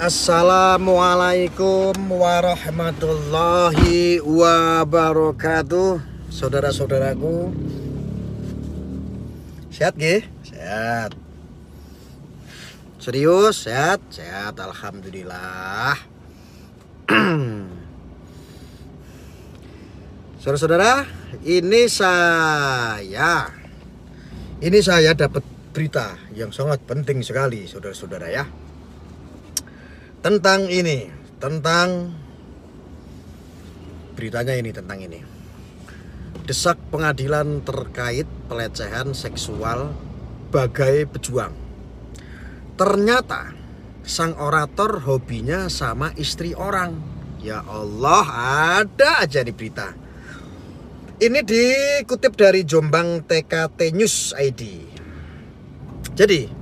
Assalamualaikum warahmatullahi wabarakatuh Saudara-saudaraku Sehat gih, Sehat Serius? Sehat? Sehat Alhamdulillah Saudara-saudara Ini saya Ini saya dapat berita yang sangat penting sekali saudara-saudara ya tentang ini tentang beritanya ini tentang ini desak pengadilan terkait pelecehan seksual bagai pejuang ternyata sang orator hobinya sama istri orang ya Allah ada aja di berita ini dikutip dari Jombang TKT News ID jadi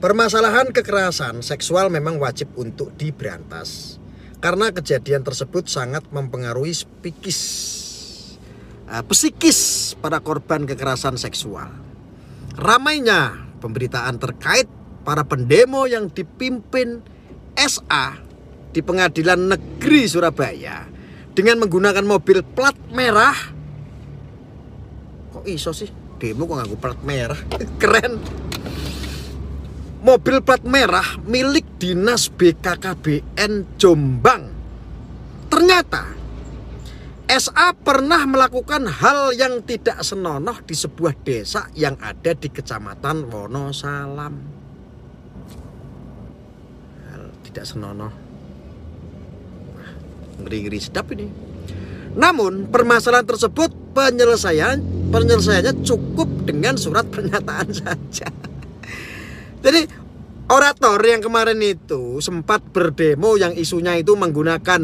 Permasalahan kekerasan seksual memang wajib untuk diberantas karena kejadian tersebut sangat mempengaruhi psikis eh, psikis para korban kekerasan seksual. Ramainya pemberitaan terkait para pendemo yang dipimpin SA di Pengadilan Negeri Surabaya dengan menggunakan mobil plat merah. Kok iso sih? Demo kok nganggo plat merah? Keren mobil plat merah milik dinas BKKBN Jombang. Ternyata SA pernah melakukan hal yang tidak senonoh di sebuah desa yang ada di Kecamatan Wonosalam. Hal tidak senonoh. Ngeri-ngeri sedap ini. Namun permasalahan tersebut penyelesaian penyelesaiannya cukup dengan surat pernyataan saja. Jadi orator yang kemarin itu sempat berdemo yang isunya itu menggunakan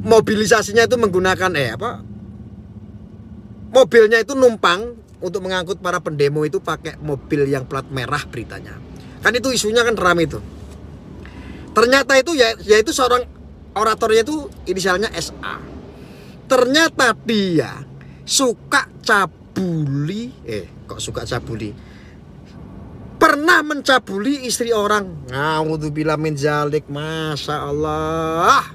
mobilisasinya itu menggunakan eh apa mobilnya itu numpang untuk mengangkut para pendemo itu pakai mobil yang plat merah beritanya kan itu isunya kan ramai itu ternyata itu ya yaitu seorang oratornya itu inisialnya SA ternyata dia suka cabuli eh kok suka cabuli pernah mencabuli istri orang. Naudzubillah min zalik. Masya Allah.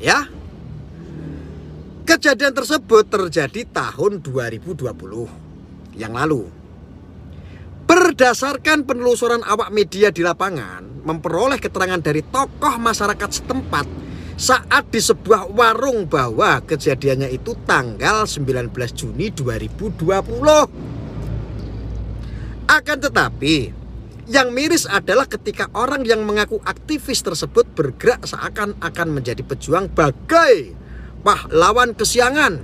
Ya. Kejadian tersebut terjadi tahun 2020 yang lalu. Berdasarkan penelusuran awak media di lapangan, memperoleh keterangan dari tokoh masyarakat setempat saat di sebuah warung bahwa kejadiannya itu tanggal 19 Juni 2020. Akan tetapi, yang miris adalah ketika orang yang mengaku aktivis tersebut bergerak seakan-akan menjadi pejuang bagai pahlawan kesiangan.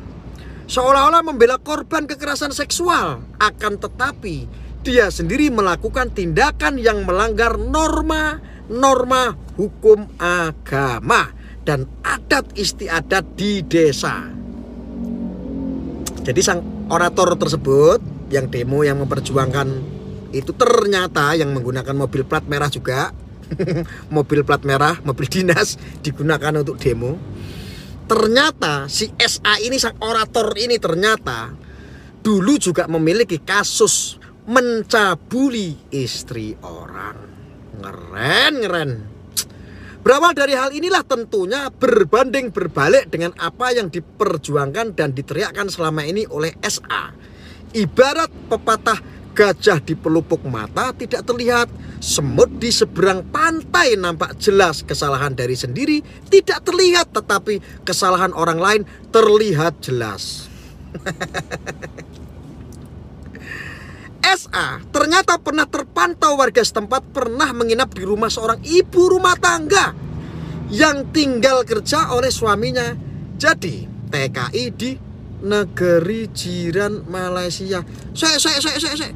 Seolah-olah membela korban kekerasan seksual, akan tetapi dia sendiri melakukan tindakan yang melanggar norma-norma hukum agama dan adat istiadat di desa. Jadi sang orator tersebut yang demo yang memperjuangkan itu ternyata yang menggunakan mobil plat merah juga mobil plat merah mobil dinas digunakan untuk demo ternyata si SA ini sang orator ini ternyata dulu juga memiliki kasus mencabuli istri orang ngeren ngeren Berawal dari hal inilah tentunya berbanding berbalik dengan apa yang diperjuangkan dan diteriakkan selama ini oleh SA. Ibarat pepatah Gajah di pelupuk mata tidak terlihat, semut di seberang pantai nampak jelas kesalahan dari sendiri tidak terlihat tetapi kesalahan orang lain terlihat jelas. SA ternyata pernah terpantau warga setempat pernah menginap di rumah seorang ibu rumah tangga yang tinggal kerja oleh suaminya. Jadi TKI di negeri jiran Malaysia. Saya, saya, saya, saya, saya.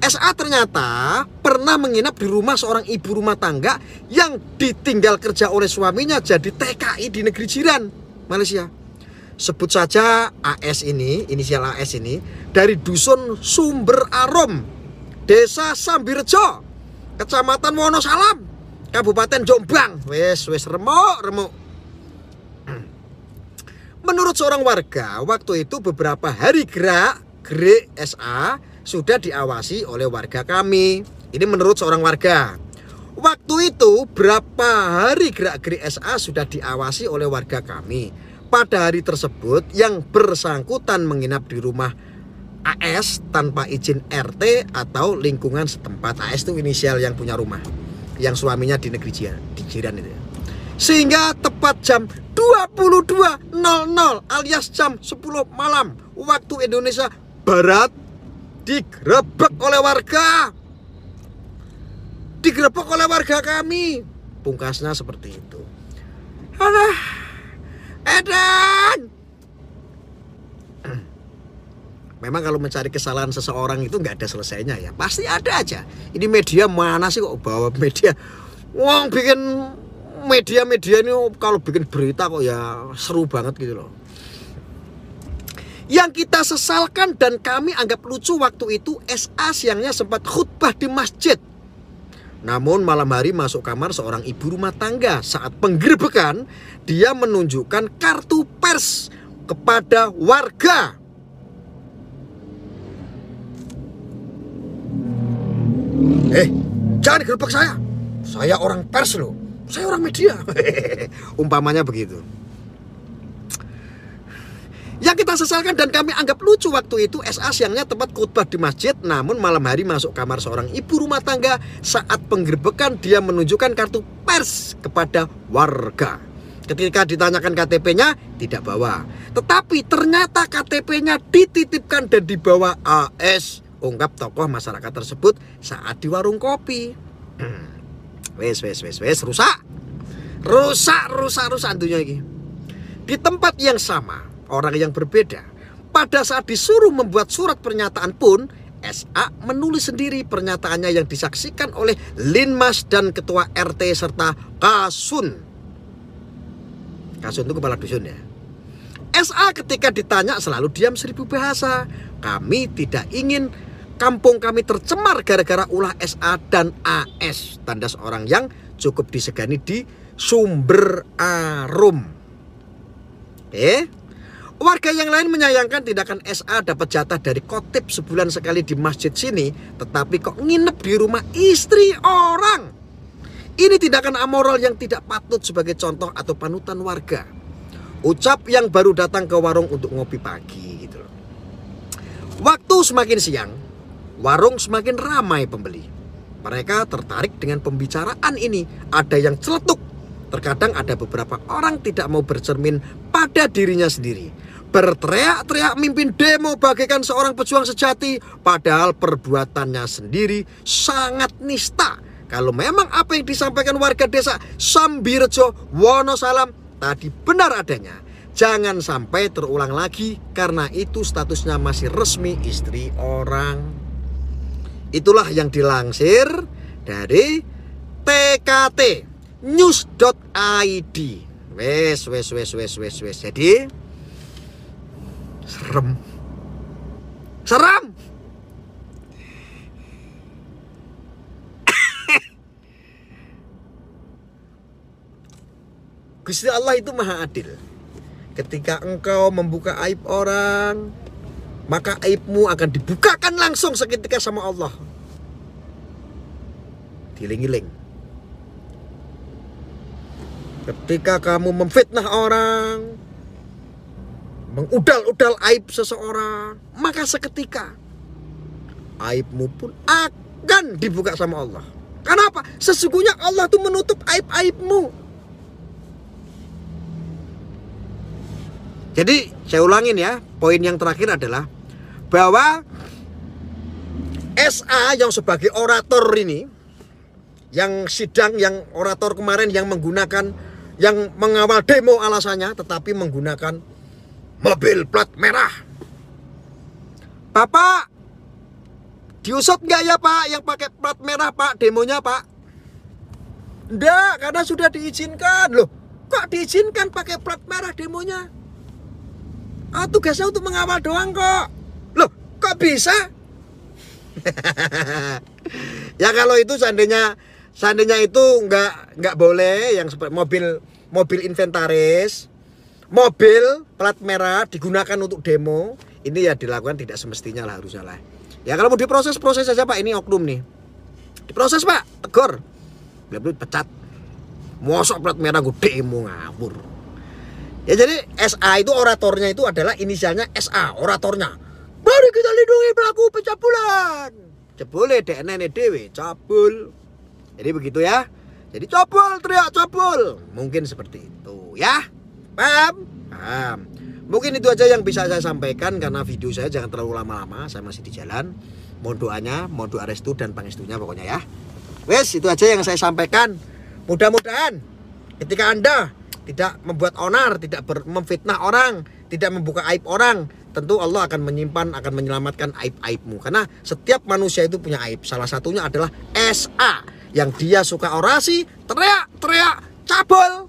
SA ternyata pernah menginap di rumah seorang ibu rumah tangga yang ditinggal kerja oleh suaminya jadi TKI di negeri jiran, Malaysia. Sebut saja AS ini, inisial AS ini, dari dusun Sumber Arom, Desa Sambirejo, Kecamatan Wonosalam, Kabupaten Jombang. Wes, wes remuk, remuk. Menurut seorang warga, waktu itu beberapa hari gerak, gerik SA sudah diawasi oleh warga kami. Ini menurut seorang warga. Waktu itu berapa hari gerak-gerik SA sudah diawasi oleh warga kami. Pada hari tersebut yang bersangkutan menginap di rumah AS tanpa izin RT atau lingkungan setempat. AS itu inisial yang punya rumah, yang suaminya di negeri jiran, di jiran itu. Ya. Sehingga tepat jam 22.00 alias jam 10 malam waktu Indonesia Barat digrebek oleh warga digrebek oleh warga kami pungkasnya seperti itu alah Edan Memang kalau mencari kesalahan seseorang itu nggak ada selesainya ya Pasti ada aja Ini media mana sih kok bawa media Wong bikin media-media ini kalau bikin berita kok ya seru banget gitu loh yang kita sesalkan dan kami anggap lucu waktu itu SA siangnya sempat khutbah di masjid. Namun malam hari masuk kamar seorang ibu rumah tangga saat penggerbekan dia menunjukkan kartu pers kepada warga. Eh, jangan gerbek saya. Saya orang pers loh. Saya orang media. Umpamanya begitu. Kita sesalkan dan kami anggap lucu waktu itu SA siangnya tempat khotbah di masjid namun malam hari masuk kamar seorang ibu rumah tangga saat penggerbekan dia menunjukkan kartu pers kepada warga. Ketika ditanyakan KTP-nya tidak bawa. Tetapi ternyata KTP-nya dititipkan dan dibawa AS ungkap tokoh masyarakat tersebut saat di warung kopi. Hmm. Wes wes wes wes rusak. Rusak rusak rusak antunya ini Di tempat yang sama orang yang berbeda. Pada saat disuruh membuat surat pernyataan pun, SA menulis sendiri pernyataannya yang disaksikan oleh Linmas dan Ketua RT serta Kasun. Kasun itu kepala dusun ya. SA ketika ditanya selalu diam seribu bahasa. Kami tidak ingin kampung kami tercemar gara-gara ulah SA dan AS. Tanda seorang yang cukup disegani di sumber arum. Eh? Warga yang lain menyayangkan tindakan SA dapat jatah dari kotip sebulan sekali di masjid sini, tetapi kok nginep di rumah istri orang. Ini tindakan amoral yang tidak patut sebagai contoh atau panutan warga. Ucap yang baru datang ke warung untuk ngopi pagi gitu Waktu semakin siang, warung semakin ramai pembeli. Mereka tertarik dengan pembicaraan ini. Ada yang celetuk Terkadang ada beberapa orang tidak mau bercermin pada dirinya sendiri. Berteriak-teriak mimpin demo bagaikan seorang pejuang sejati padahal perbuatannya sendiri sangat nista. Kalau memang apa yang disampaikan warga desa Sambirejo Wonosalam tadi benar adanya. Jangan sampai terulang lagi karena itu statusnya masih resmi istri orang. Itulah yang dilansir dari TKT news.id. Wes, wes, wes, wes, wes, wes. Jadi serem. Serem. Gusti Allah itu maha adil. Ketika engkau membuka aib orang, maka aibmu akan dibukakan langsung seketika sama Allah. Diling-iling. Ketika kamu memfitnah orang, mengudal-udal aib seseorang, maka seketika aibmu pun akan dibuka sama Allah. Kenapa? Sesungguhnya Allah itu menutup aib-aibmu. Jadi saya ulangin ya, poin yang terakhir adalah bahwa SA yang sebagai orator ini yang sidang yang orator kemarin yang menggunakan yang mengawal demo alasannya tetapi menggunakan mobil plat merah. Bapak, diusut nggak ya Pak yang pakai plat merah Pak demonya Pak? Enggak, karena sudah diizinkan loh. Kok diizinkan pakai plat merah demonya? Ah, tugasnya untuk mengawal doang kok. Loh, kok bisa? ya kalau itu seandainya seandainya itu nggak nggak boleh yang mobil mobil inventaris, mobil plat merah digunakan untuk demo, ini ya dilakukan tidak semestinya lah harusnya lah. Ya kalau mau diproses proses saja Pak, ini oknum nih. Diproses Pak, tegur. Belum pecat. Mosok plat merah gue demo ngabur. Ya jadi SA itu oratornya itu adalah inisialnya SA, oratornya. Mari kita lindungi pelaku pencabulan. cebule, DNN e DW, cabul. Jadi begitu ya. Jadi cobol teriak cobol. Mungkin seperti itu ya. Paham? Paham. Mungkin itu aja yang bisa saya sampaikan karena video saya jangan terlalu lama-lama, saya masih di jalan. Mohon doanya, mohon doa restu dan pangestunya pokoknya ya. Wes, itu aja yang saya sampaikan. Mudah-mudahan ketika Anda tidak membuat onar, tidak memfitnah orang, tidak membuka aib orang, tentu Allah akan menyimpan, akan menyelamatkan aib-aibmu. Karena setiap manusia itu punya aib. Salah satunya adalah SA yang dia suka orasi, teriak-teriak cabul.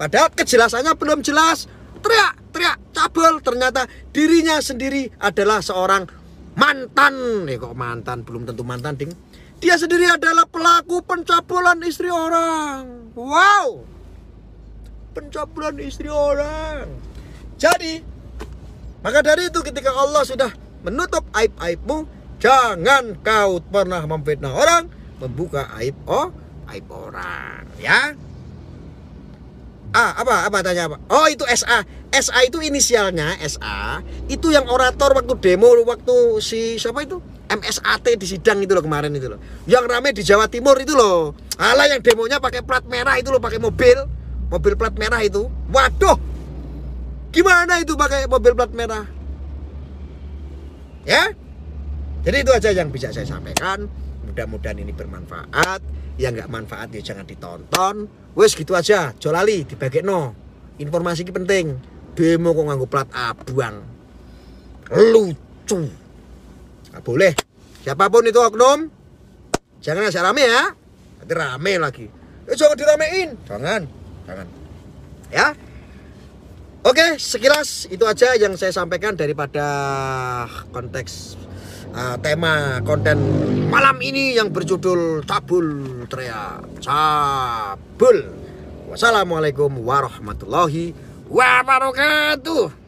Padahal kejelasannya belum jelas, teriak-teriak cabul. Ternyata dirinya sendiri adalah seorang mantan. Ya kok mantan, belum tentu mantan, Ding. Dia sendiri adalah pelaku pencabulan istri orang. Wow. Pencabulan istri orang. Jadi, maka dari itu ketika Allah sudah menutup aib-aibmu, jangan kau pernah memfitnah orang, membuka aib oh aib orang ya Ah, apa apa tanya apa? Oh, itu SA. SA itu inisialnya SA. Itu yang orator waktu demo waktu si siapa itu? MSAT di sidang itu loh kemarin itu loh. Yang rame di Jawa Timur itu loh. Ala yang demonya pakai plat merah itu loh, pakai mobil. Mobil plat merah itu. Waduh. Gimana itu pakai mobil plat merah? Ya? Jadi itu aja yang bisa saya sampaikan mudah-mudahan ini bermanfaat yang nggak manfaat ya jangan ditonton wes gitu aja jolali dibagi no informasi ini penting demo kok nganggup plat abuang lucu nggak boleh siapapun itu oknum jangan asal rame ya nanti rame lagi eh, jangan diramein jangan jangan ya Oke, sekilas itu aja yang saya sampaikan daripada konteks Ah, tema konten malam ini yang berjudul Cabul Teriak Cabul Wassalamualaikum warahmatullahi wabarakatuh